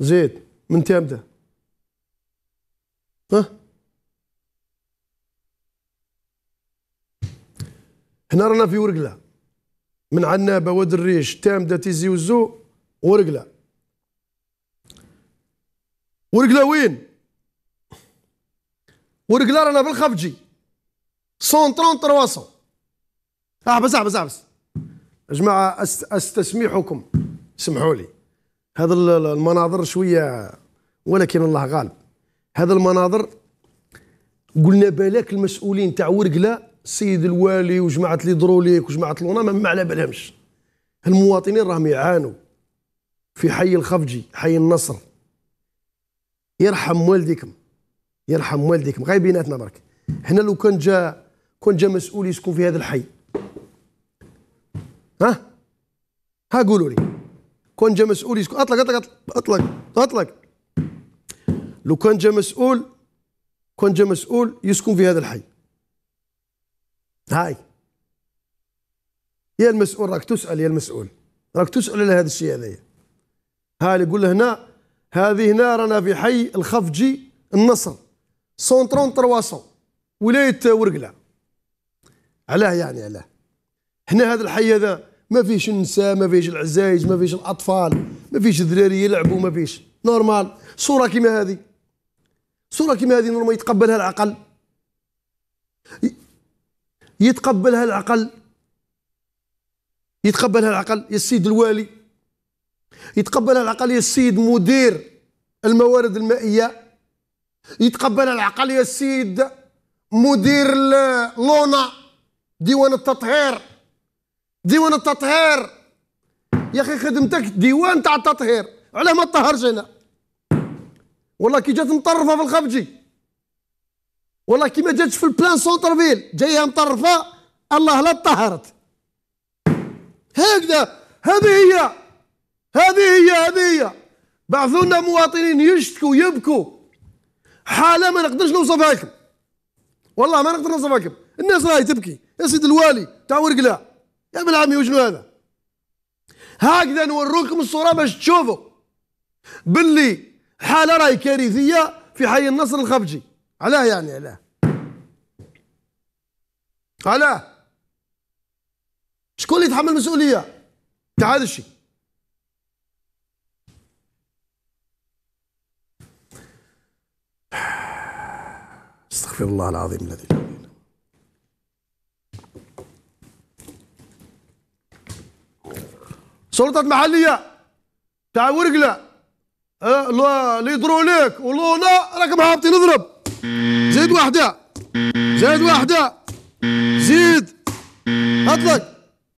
زيد من تبدأ ها هنا رانا في ورقلة من عنابة واد الريش تامدة تيزي وزو ورقلة ورقلة وين ورقلة رانا في الخفجي سون ترون ترواسون احبس احبس احبس يا جماعة أستسميحكم سمحوا لي هذا المناظر شويه ولكن الله غالب هذا المناظر قلنا بالك المسؤولين تاع ورقله السيد الوالي وجماعه ليدروليك وجماعه لونا ما على بالهمش المواطنين راهم يعانوا في حي الخفجي حي النصر يرحم والديكم يرحم والديكم غير بيناتنا برك هنا لو كان جا كون جا مسؤول يسكن في هذا الحي ها ها قولوا لي كون جا مسؤول يسكت اطلق اطلق اطلق اطلق لو كان جا مسؤول كون جا مسؤول يسكن في هذا الحي هاي يا المسؤول راك تسال يا المسؤول راك تسال على هذا الشيء هذايا هاي يقول هنا هذه هنا رانا في حي الخفجي النصر 130 300 ولايه ورقله علاه يعني علاه هنا هذا الحي هذا ما فيش النساء ما فيش العزايز ما فيش الاطفال ما فيش الدراري يلعبوا ما فيش نورمال صوره كيما هذه صوره كيما هذه نورمال يتقبلها العقل يتقبلها العقل يتقبلها العقل يا السيد الوالي يتقبلها العقل يا السيد مدير الموارد المائيه يتقبلها العقل يا السيد مدير لونا ديوان التطهير ديوان التطهير يا اخي خدمتك ديوان تاع التطهير علاه ما تطهرش هنا والله كي جات مطرفه في الخبجي والله كي ما جاتش في البلان سونتر فيل جايه مطرفه الله لا طهرت هكذا هذه هي هذه هي هذه هي بعثونا مواطنين يشتكوا يبكوا حاله ما نقدرش نوصفها لكم والله ما نقدر نوصفها لكم الناس راهي تبكي يا سيد الوالي تاع ورقله يا عمي وشنو هذا هكذا نوريكم الصورة باش تشوفوا باللي حالة راهي كارثية في حي النصر الخبجي علاه يعني علاه علاه شكون اللي يتحمل المسؤولية تاع هذا الشيء استغفر الله العظيم الذي السلطات المحليه تاع ورقله والله لا راكم هابطين نضرب زيد واحده زيد واحده زيد اطلق